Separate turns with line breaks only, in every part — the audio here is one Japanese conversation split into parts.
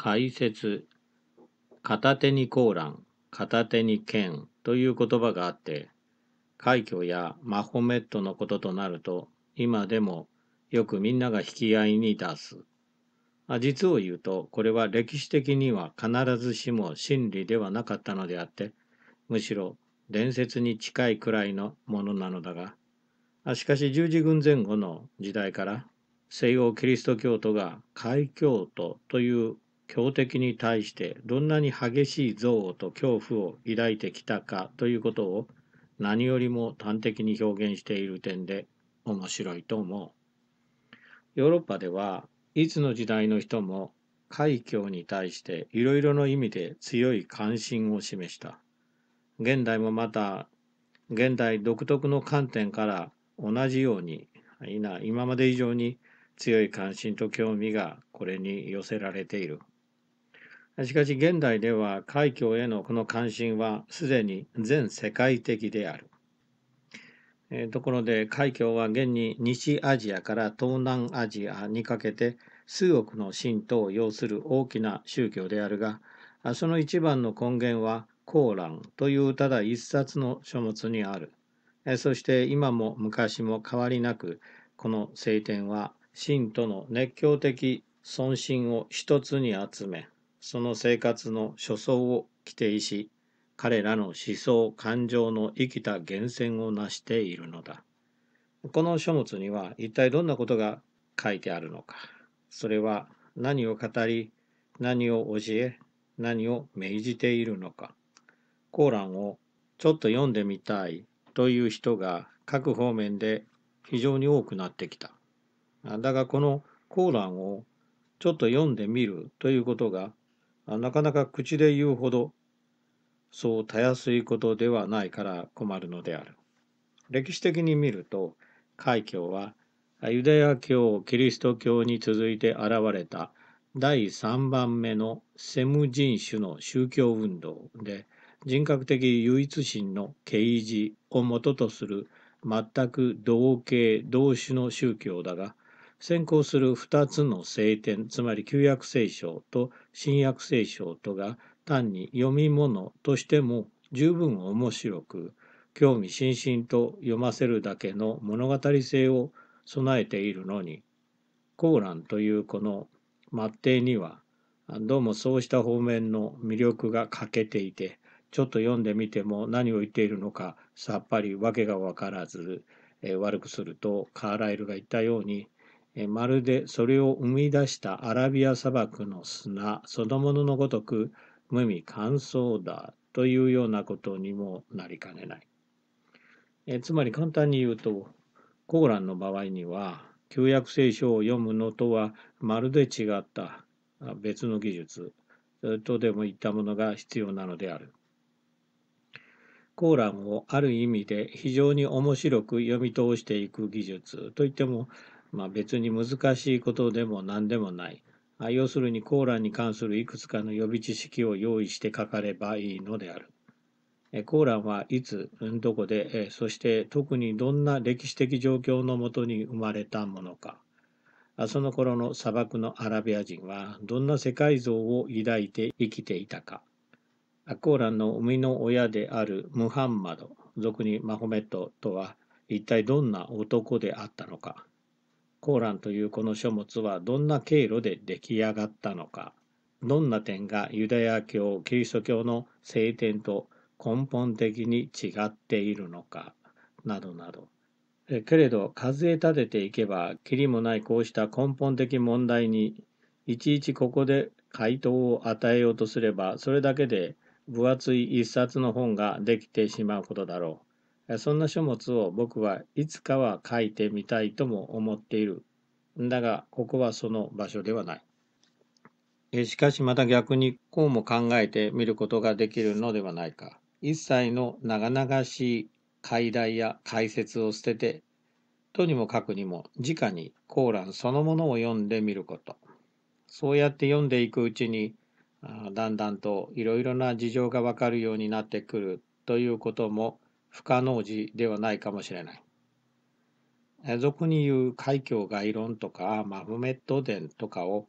解説片手にコーラン片手に剣という言葉があって快挙やマホメットのこととなると今でもよくみんなが引き合いに出す実を言うとこれは歴史的には必ずしも真理ではなかったのであってむしろ伝説に近いくらいのものなのだがしかし十字軍前後の時代から西欧キリスト教徒が「海教徒」という強敵に対してどんなに激しい憎悪と恐怖を抱いてきたかということを何よりも端的に表現している点で面白いと思う。ヨーロッパではいつの時代の人も海峡に対していろいろな意味で強い関心を示した。現代もまた現代独特の観点から同じように今まで以上に強い関心と興味がこれに寄せられている。しかし現代では海峡へのこの関心はすでに全世界的である。えー、ところで海峡は現に西アジアから東南アジアにかけて数億の信徒を要する大きな宗教であるがその一番の根源はコーランというただ一冊の書物にある。そして今も昔も変わりなくこの聖典は信徒の熱狂的尊心を一つに集めその生活の所相を規定し、彼らの思想、感情の生きた源泉を成しているのだ。この書物には一体どんなことが書いてあるのか。それは何を語り、何を教え、何を命じているのか。コーランをちょっと読んでみたいという人が各方面で非常に多くなってきた。だがこのコーランをちょっと読んでみるということがなかなか口で言うほどそうたやすいことではないから困るのである。歴史的に見ると海峡はユダヤ教キリスト教に続いて現れた第3番目のセム人種の宗教運動で人格的唯一心の啓示を元とする全く同系同種の宗教だが先行する2つの聖典つまり旧約聖書と新約聖書とが単に読み物としても十分面白く興味津々と読ませるだけの物語性を備えているのにコーランというこの末帝にはどうもそうした方面の魅力が欠けていてちょっと読んでみても何を言っているのかさっぱり訳が分からず、え悪くするとカーライルが言ったようにまるでそれを生み出したアラビア砂漠の砂そのもののごとく無味乾燥だというようなことにもなりかねない。えつまり簡単に言うとコーランの場合には旧約聖書を読むのとはまるで違った別の技術とでもいったものが必要なのである。コーランをある意味で非常に面白く読み通していく技術といってもまあ、別に難しいことでも何でもない。あ要するにコーランに関するいくつかの予備知識を用意してかかればいいのである。えコーランはいつ、どこで、えそして特にどんな歴史的状況のもとに生まれたものか。その頃の砂漠のアラビア人はどんな世界像を抱いて生きていたか。コーランの生みの親であるムハンマド、俗にマホメットとは一体どんな男であったのか。コーランというこの書物はどんな経路で出来上がったのか、どんな点がユダヤ教、キリスト教の聖典と根本的に違っているのか、などなど。けれど、数え立てていけば、きりもないこうした根本的問題に、いちいちここで回答を与えようとすれば、それだけで分厚い一冊の本ができてしまうことだろう。そんな書物を僕はいつかは書いてみたいとも思っている。だが、ここはその場所ではない。しかしまた逆にこうも考えてみることができるのではないか。一切の長々しい解題や解説を捨てて、とにもかくにも直にコーランそのものを読んでみること。そうやって読んでいくうちに、だんだんといろいろな事情がわかるようになってくるということも不可能時ではないかもしれない。俗に言う海峡概論とかマフメット伝とかを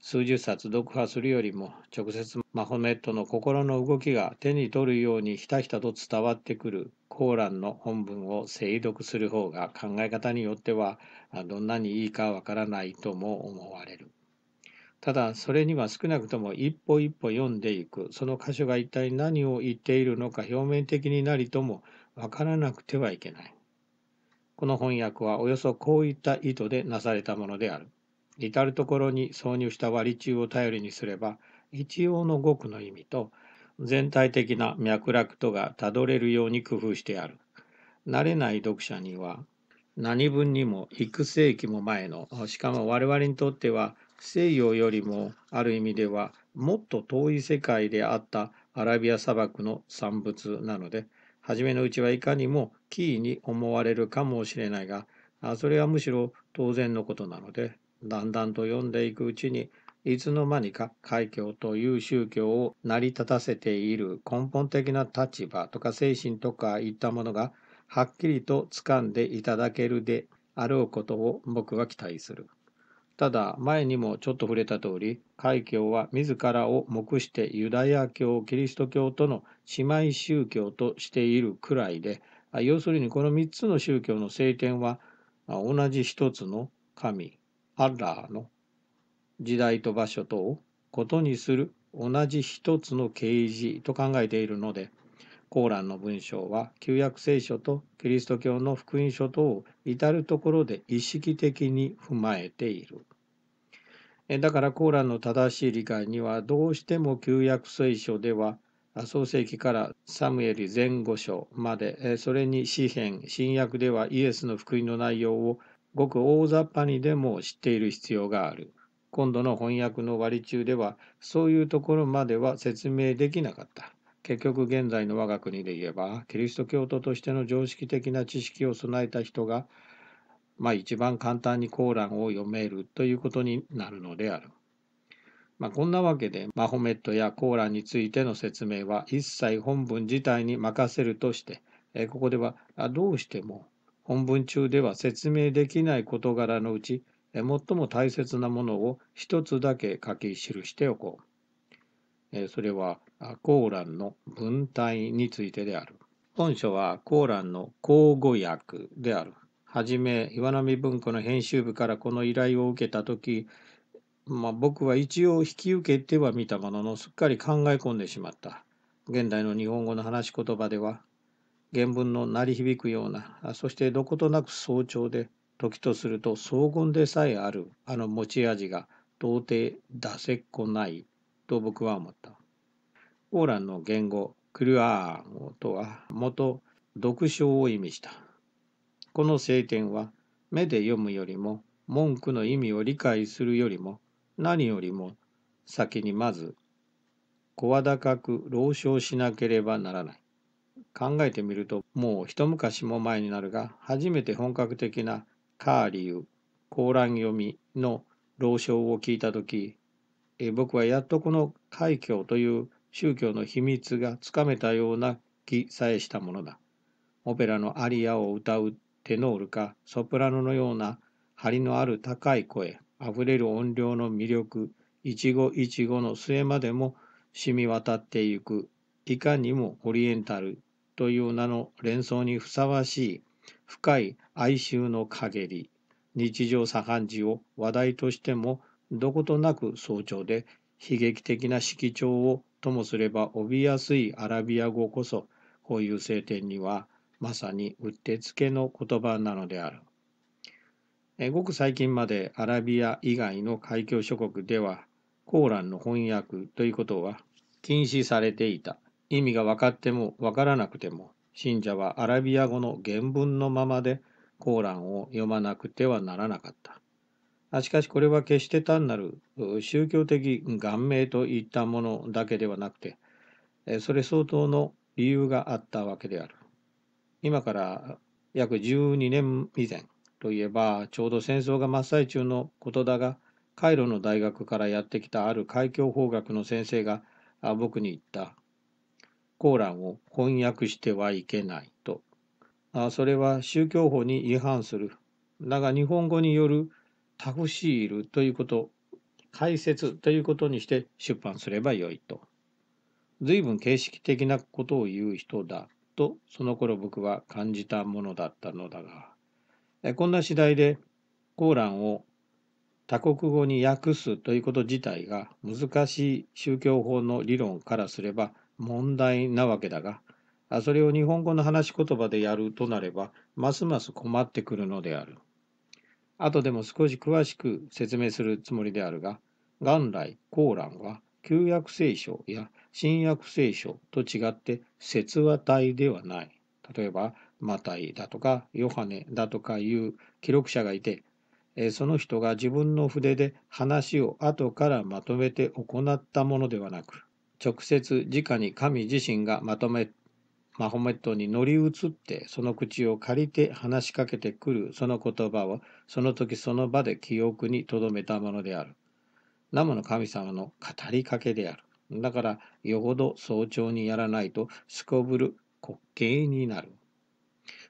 数十冊読破するよりも直接マフメットの心の動きが手に取るようにひたひたと伝わってくるコーランの本文を精読する方が考え方によってはどんなにいいかわからないとも思われる。ただそれには少なくとも一歩一歩読んでいくその箇所が一体何を言っているのか表面的になりともわからなくてはいけないこの翻訳はおよそこういった意図でなされたものである至る所に挿入した割り中を頼りにすれば一応の語句の意味と全体的な脈絡とがたどれるように工夫してある慣れない読者には何分にも幾世紀も前のしかも我々にとっては西洋よりもある意味ではもっと遠い世界であったアラビア砂漠の産物なので初めのうちはいかにも奇異に思われるかもしれないがそれはむしろ当然のことなのでだんだんと読んでいくうちにいつの間にか海峡という宗教を成り立たせている根本的な立場とか精神とかいったものがはっきりと掴んでいただけるであろうことを僕は期待する。ただ、前にもちょっと触れた通り、海峡は自らを黙してユダヤ教、キリスト教との姉妹宗教としているくらいで、要するにこの3つの宗教の聖典は、同じ一つの神、アッラーの時代と場所とをことにする同じ一つの啓示と考えているので、コーランの文章は旧約聖書とキリスト教の福音書等を至るところで意識的に踏まえている。だからコーランの正しい理解にはどうしても旧約聖書では創世紀からサムエル前後書までそれに詩篇新約ではイエスの福音の内容をごく大雑把にでも知っている必要がある。今度の翻訳の割り中ではそういうところまでは説明できなかった。結局現在の我が国で言えばキリスト教徒としての常識的な知識を備えた人がまあ一番簡単にコーランを読めるということになるのである。まあ、こんなわけでマホメットやコーランについての説明は一切本文自体に任せるとしてここではどうしても本文中では説明できない事柄のうち最も大切なものを一つだけ書き記しておこう。それはコーランの文体についてである。本書はコーランの口語訳である。はじめ、岩波文庫の編集部からこの依頼を受けた時、まあ、僕は一応引き受けてはみたものの、すっかり考え込んでしまった。現代の日本語の話し言葉では、原文の鳴り響くような、そしてどことなく早朝で、時とすると荘厳でさえあるあの持ち味が到底出せっこないと僕は思った。オーランの言語、クルアーンとは元読書を意味した。この聖典は目で読むよりも文句の意味を理解するよりも何よりも先にまず声高く朗唱しなければならない。考えてみるともう一昔も前になるが初めて本格的なカーリウコーラン読みの朗唱を聞いた時僕はやっとこの海峡という宗教の秘密がつかめたような気さえしたものだ。オペラのアリアを歌うテノールかソプラノのような張りのある高い声、あふれる音量の魅力、一語一語の末までも染み渡ってゆく、いかにもオリエンタルという名の連想にふさわしい深い哀愁の陰り、日常茶飯事を話題としてもどことなく早朝で、悲劇的な色調をともすれば帯びやすいアラビア語こそ、こういう聖典には、まさにうってつけの言葉なのである。ごく最近までアラビア以外の海峡諸国では、コーランの翻訳ということは禁止されていた。意味が分かっても分からなくても、信者はアラビア語の原文のままでコーランを読まなくてはならなかった。しかしこれは決して単なる宗教的願面といったものだけではなくて、それ相当の理由があったわけである。今から約12年以前といえば、ちょうど戦争が真っ最中のことだが、カイロの大学からやってきたある海峡法学の先生が僕に言った。コーランを翻訳してはいけないと。それは宗教法に違反する。だが日本語によるタフシールということ、解説ということにして出版すればよいと。随分形式的なことを言う人だとその頃僕は感じたものだったのだが、こんな次第でコーランを他国語に訳すということ自体が難しい宗教法の理論からすれば問題なわけだが、それを日本語の話し言葉でやるとなれば、ますます困ってくるのである。後でも少し詳しく説明するつもりであるが、元来、コーランは旧約聖書や新約聖書と違って説話体ではない。例えば、マタイだとかヨハネだとかいう記録者がいて、その人が自分の筆で話を後からまとめて行ったものではなく、直接直に神自身がまとめマホメットに乗り移って、その口を借りて話しかけてくるその言葉は、その時その場で記憶に留めたものである。生の神様の語りかけである。だから、よほど早朝にやらないと、すこぶる滑稽になる。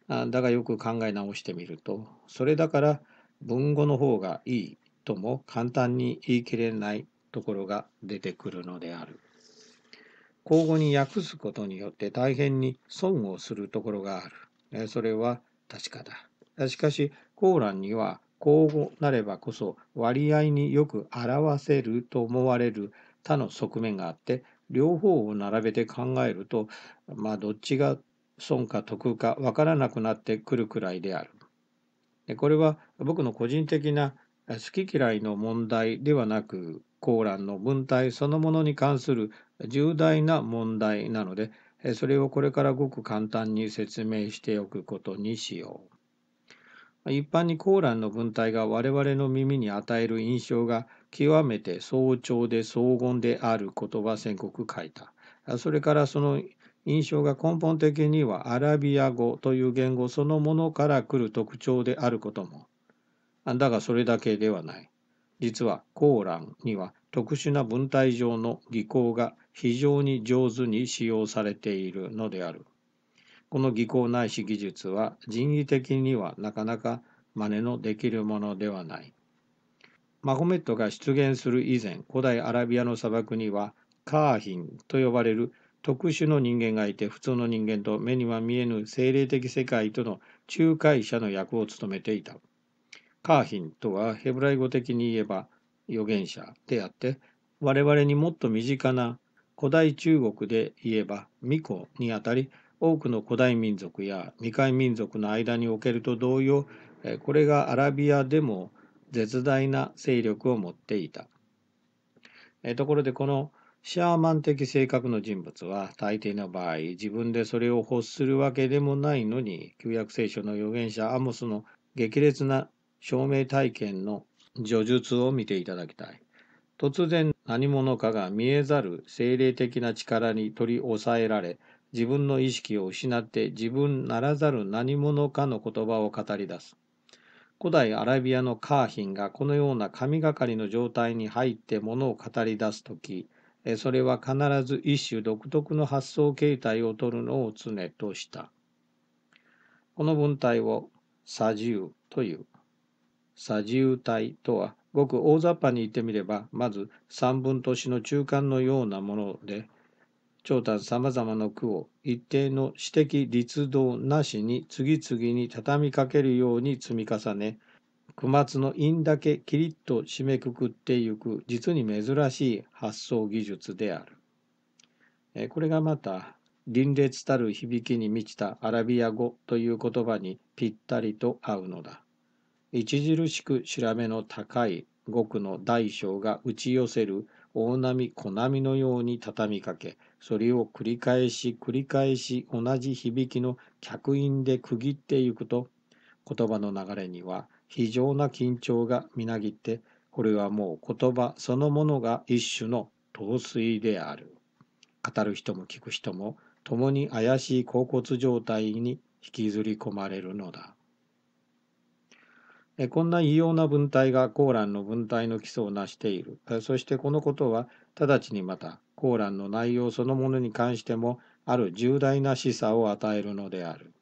だがよく考え直してみると、それだから文語の方がいいとも簡単に言い切れないところが出てくるのである。口語に訳すことによって大変に損をするところがある。それは確かだ。しかし、コーランには口語なればこそ割合によく表せると思われる他の側面があって、両方を並べて考えると、まあ、どっちが損か得かわからなくなってくるくらいである。でこれは僕の個人的な好き嫌いの問題ではなく、コーランの文体そのものに関する重大な問題なのでそれをこれからごく簡単に説明しておくことにしよう一般にコーランの文体が我々の耳に与える印象が極めて早朝で荘厳であることは宣告書いたそれからその印象が根本的にはアラビア語という言語そのものから来る特徴であることもだがそれだけではない実はコーランには特殊な文体上の技巧が非常に上手に使用されているのである。この技巧ないし技術は人為的にはなかなか真似のできるものではない。マホメットが出現する以前、古代アラビアの砂漠にはカーヒンと呼ばれる特殊の人間がいて普通の人間と目には見えぬ精霊的世界との仲介者の役を務めていた。カーヒンとはヘブライ語的に言えば預言者であって、我々にもっと身近な古代中国で言えば巫女にあたり、多くの古代民族や未開民族の間におけると同様、これがアラビアでも絶大な勢力を持っていた。ところでこのシャーマン的性格の人物は大抵の場合自分でそれを欲するわけでもないのに旧約聖書の預言者アモスの激烈な照明体験の叙述を見ていただきたい。突然何者かが見えざる精霊的な力に取り押さえられ、自分の意識を失って自分ならざる何者かの言葉を語り出す。古代アラビアのカーヒンがこのような神がかりの状態に入ってものを語り出す時、それは必ず一種独特の発想形態をとるのを常とした。この文体を「左重」という。左重体とはごく大雑把に言ってみればまず三分年の中間のようなもので長短さまざまな句を一定の私的律動なしに次々に畳みかけるように積み重ね句末の韻だけキリッと締めくくってゆく実に珍しい発想技術である。これがまた凛列たる響きに満ちたアラビア語という言葉にぴったりと合うのだ。著しく調べの高い極の大小が打ち寄せる大波小波のように畳みかけそれを繰り返し繰り返し同じ響きの客員で区切ってゆくと言葉の流れには非常な緊張がみなぎってこれはもう言葉そのものが一種の陶酔である語る人も聞く人も共に怪しい恍惚状態に引きずり込まれるのだこんな異様な文体がコーランの文体の基礎を成している。そしてこのことは、直ちにまた、コーランの内容そのものに関しても、ある重大な示唆を与えるのである。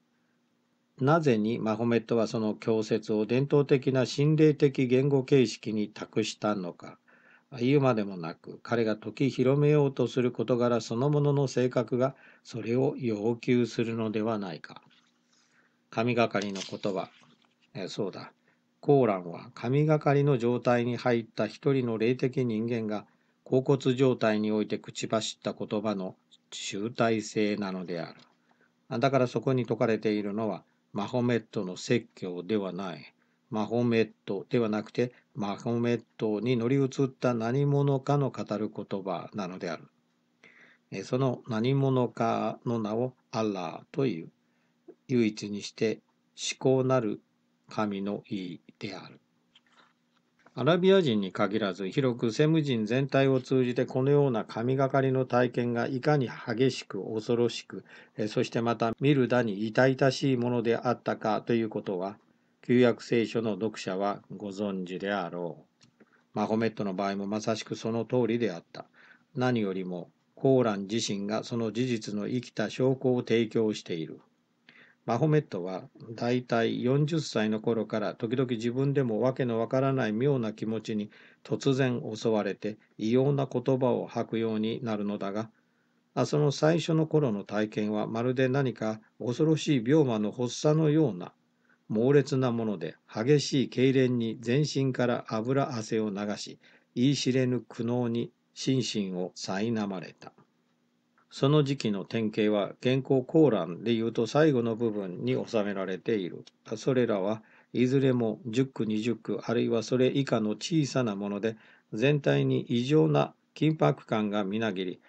なぜにマホメットはその教説を伝統的な心霊的言語形式に託したのか。言うまでもなく、彼が時広めようとする事柄そのものの性格が、それを要求するのではないか。神がかりの言葉。えそうだ。コーランは神がかりの状態に入った一人の霊的人間が恍骨状態において口走った言葉の集大成なのである。だからそこに説かれているのはマホメットの説教ではない。マホメットではなくてマホメットに乗り移った何者かの語る言葉なのである。その何者かの名をアラーという。唯一にして至高なる神の意である。アラビア人に限らず広くセム人全体を通じてこのような神がかりの体験がいかに激しく恐ろしくそしてまた見るだに痛々しいものであったかということは旧約聖書の読者はご存知であろう。マホメットの場合もまさしくその通りであった。何よりもコーラン自身がその事実の生きた証拠を提供している。マホメットはだいたい40歳の頃から時々自分でもわけのわからない妙な気持ちに突然襲われて異様な言葉を吐くようになるのだがその最初の頃の体験はまるで何か恐ろしい病魔の発作のような猛烈なもので激しい痙攣に全身から油汗を流し言い知れぬ苦悩に心身を苛まれた。その時期の典型は現行コーランでいうと最後の部分に収められている。それらはいずれも10区20区あるいはそれ以下の小さなもので全体に異常な緊迫感がみなぎり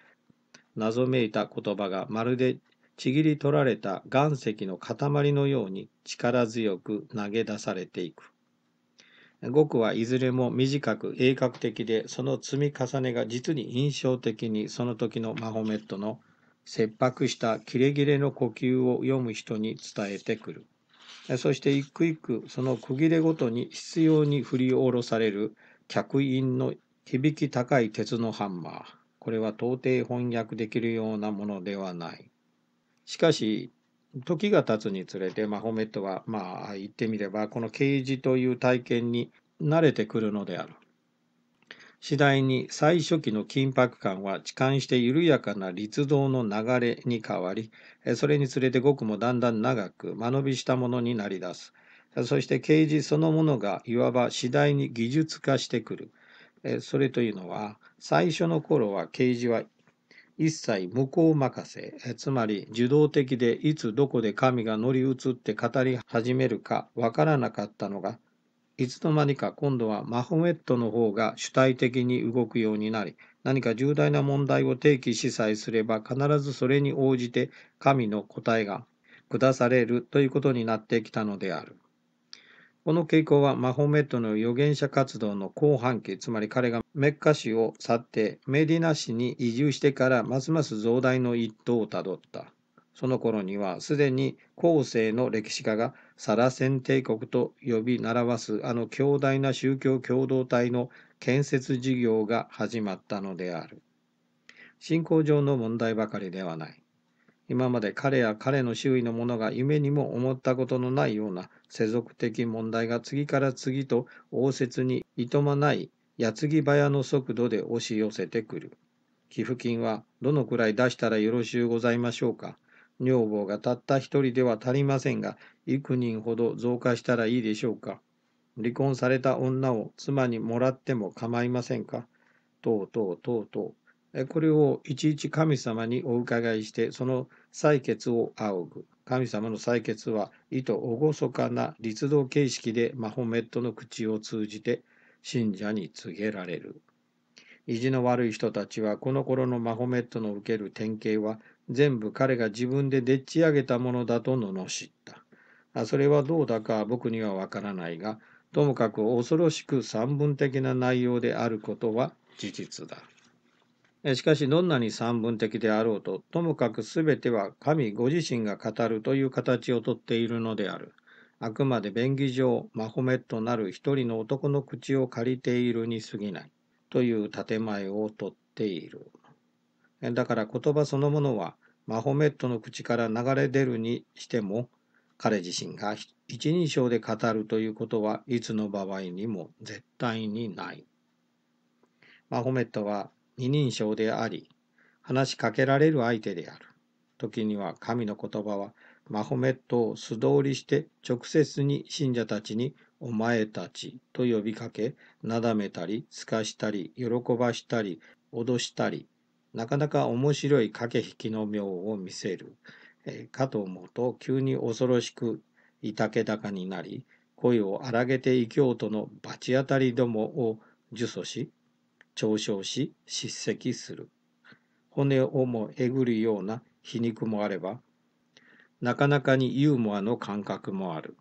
謎めいた言葉がまるでちぎり取られた岩石の塊のように力強く投げ出されていく。語句はいずれも短く鋭角的で、その積み重ねが実に印象的にその時のマホメットの切迫したキレ切レの呼吸を読む人に伝えてくる。そして一句一句その区切れごとに必要に振り下ろされる客員の響き高い鉄のハンマー。これは到底翻訳できるようなものではない。しかし、時が経つにつれてマホメットはまあ言ってみればこの啓示という体験に慣れてくるのである次第に最初期の緊迫感は痴漢して緩やかな立動の流れに変わりそれにつれて語句もだんだん長く間延びしたものになりだすそして啓示そのものがいわば次第に技術化してくるそれというのは最初の頃は啓示は一切向こう任せ、つまり受動的でいつどこで神が乗り移って語り始めるかわからなかったのが、いつの間にか今度はマホメットの方が主体的に動くようになり、何か重大な問題を提起しさえすれば必ずそれに応じて神の答えが下されるということになってきたのである。この傾向はマホメットの預言者活動の後半期、つまり彼がメッカ市を去ってメディナ市に移住してからますます増大の一途をたどった。その頃にはすでに後世の歴史家がサラセン帝国と呼び習わすあの強大な宗教共同体の建設事業が始まったのである。信仰上の問題ばかりではない。今まで彼や彼の周囲の者が夢にも思ったことのないような世俗的問題が次から次と応接にいとまない矢継ぎ早の速度で押し寄せてくる。寄付金はどのくらい出したらよろしゅうございましょうか。女房がたった一人では足りませんが、幾人ほど増加したらいいでしょうか。離婚された女を妻にもらっても構いませんか。とうとうとうとう。これをいちいち神様にお伺いして、その採決を仰ぐ。神様の採決は、意図厳かな立道形式でマホメットの口を通じて信者に告げられる。意地の悪い人たちは、この頃のマホメットの受ける典型は、全部彼が自分ででっち上げたものだと罵った。それはどうだか僕にはわからないが、ともかく恐ろしく散文的な内容であることは事実だ。しかしどんなに散文的であろうと、ともかく全ては神ご自身が語るという形をとっているのである。あくまで便宜上、マホメットなる一人の男の口を借りているに過ぎない、という建前をとっている。だから言葉そのものは、マホメットの口から流れ出るにしても、彼自身が一人称で語るということはいつの場合にも絶対にない。マホメットは二人称であり、話しかけられる相手である。時には神の言葉はマホメットを素通りして直接に信者たちにお前たちと呼びかけ、なだめたり、すかしたり、喜ばしたり、脅したり、なかなか面白い駆け引きの妙を見せる。えー、かと思うと、急に恐ろしくいたけだかになり、声を荒げて異教徒の罰当たりどもを呪詛し、嘲笑し叱責する。骨をもえぐるような皮肉もあれば、なかなかにユーモアの感覚もある。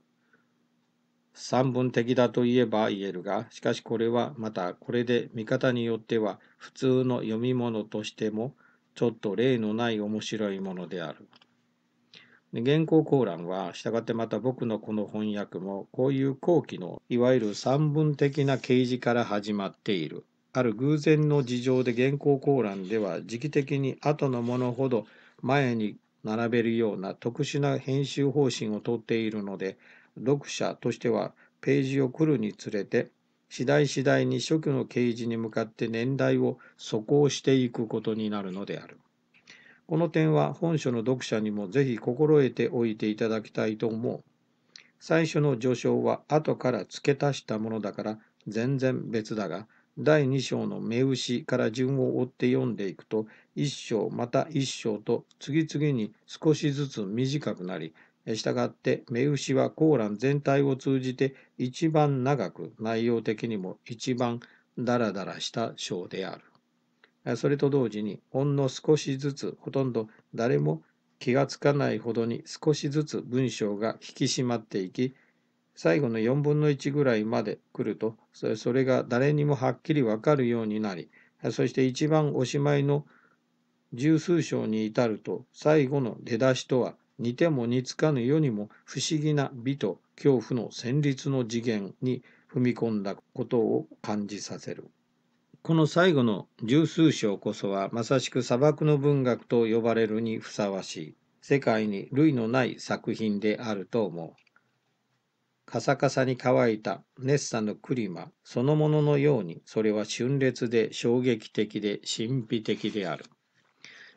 三分的だと言えば言えるが、しかしこれはまたこれで見方によっては普通の読み物としてもちょっと例のない面白いものである。で原稿コーランは、従ってまた僕のこの翻訳も、こういう後期の、いわゆる三文的な掲示から始まっている。ある偶然の事情で原稿講覧では時期的に後のものほど前に並べるような特殊な編集方針をとっているので読者としてはページを来るにつれて次第次第に初期の掲示に向かって年代を素行していくことになるのである。この点は本書の読者にもぜひ心得ておいていただきたいと思う。最初の序章は後から付け足したものだから全然別だが、第2章の目牛から順を追って読んでいくと、一章また一章と次々に少しずつ短くなり、したがって目牛はコーラン全体を通じて一番長く内容的にも一番ダラダラした章である。それと同時にほんの少しずつほとんど誰も気がつかないほどに少しずつ文章が引き締まっていき最後の4分の1ぐらいまで来るとそれが誰にもはっきりわかるようになりそして一番おしまいの十数章に至ると最後の出だしとは似ても似つかぬ世にも不思議な美と恐怖の旋律の次元に踏み込んだことを感じさせる。この最後の十数章こそはまさしく砂漠の文学と呼ばれるにふさわしい世界に類のない作品であると思う。カサカサに乾いた熱さのクリマそのもののようにそれは峻烈で衝撃的で神秘的である。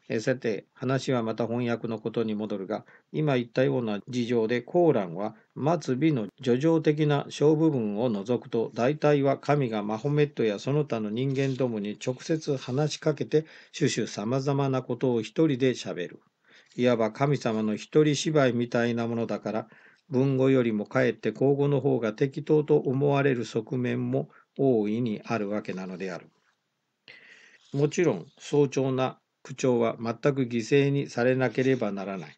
えさて話はまた翻訳のことに戻るが今言ったような事情でコーランは末尾の叙情的な小部分を除くと大体は神がマホメットやその他の人間どもに直接話しかけて種々さまざまなことを一人でしゃべる。いわば神様の一人芝居みたいなものだから文語よりもかえって口語の方が適当と思われる側面も大いにあるわけなのである。もちろん、早朝な口調は全く犠牲にされなければならない。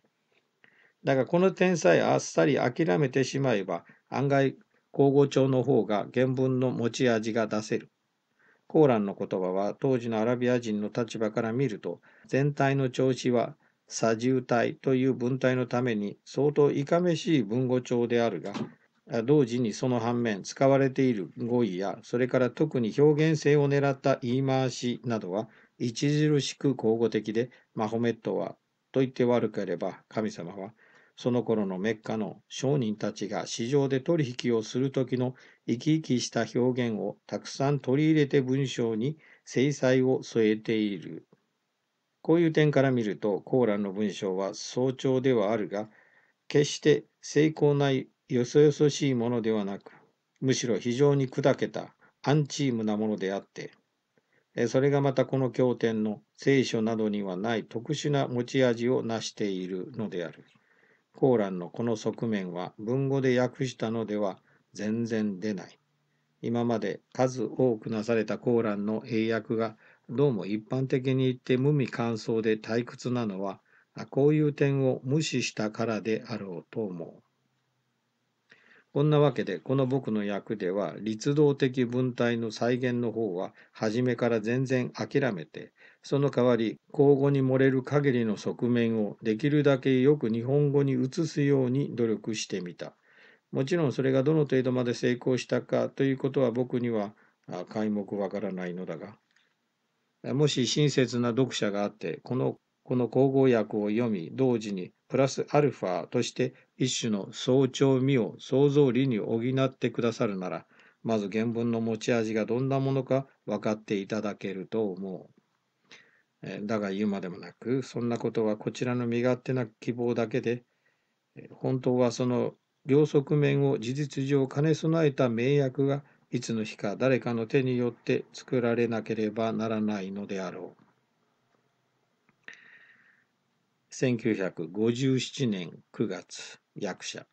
だがこの点さえあっさり諦めてしまえば、案外、口語調の方が原文の持ち味が出せる。コーランの言葉は当時のアラビア人の立場から見ると、全体の調子は左重体という文体のために相当いかめしい文語帳であるが、同時にその反面、使われている語彙や、それから特に表現性を狙った言い回しなどは、著しく口語的で、マホメットは、と言って悪ければ、神様は、その頃のメッカの商人たちが市場で取引をする時の生き生きした表現をたくさん取り入れて文章に制裁を添えているこういう点から見ると、コーランの文章は早朝ではあるが、決して成功ないよそよそしいものではなく、むしろ非常に砕けたアンチームなものであって、それがまたこの経典の聖書などにはない特殊な持ち味を成しているのである。コーランのこの側面は文語で訳したのでは全然出ない。今まで数多くなされたコーランの英訳がどうも一般的に言って無味乾燥で退屈なのは、こういう点を無視したからであろうと思う。こんなわけで、この僕の役では、律動的文体の再現の方は、初めから全然諦めて、その代わり、口語に漏れる限りの側面を、できるだけよく日本語に移すように努力してみた。もちろんそれがどの程度まで成功したかということは僕には、皆目わからないのだが。もし親切な読者があって、この、この口語訳を読み、同時にプラスアルファとして一種の早朝味を想像理に補ってくださるなら、まず原文の持ち味がどんなものか分かっていただけると思う。だが言うまでもなく、そんなことはこちらの身勝手な希望だけで、本当はその両側面を事実上兼ね備えた名訳がいつの日か誰かの手によって作られなければならないのであろう。1957年9月役者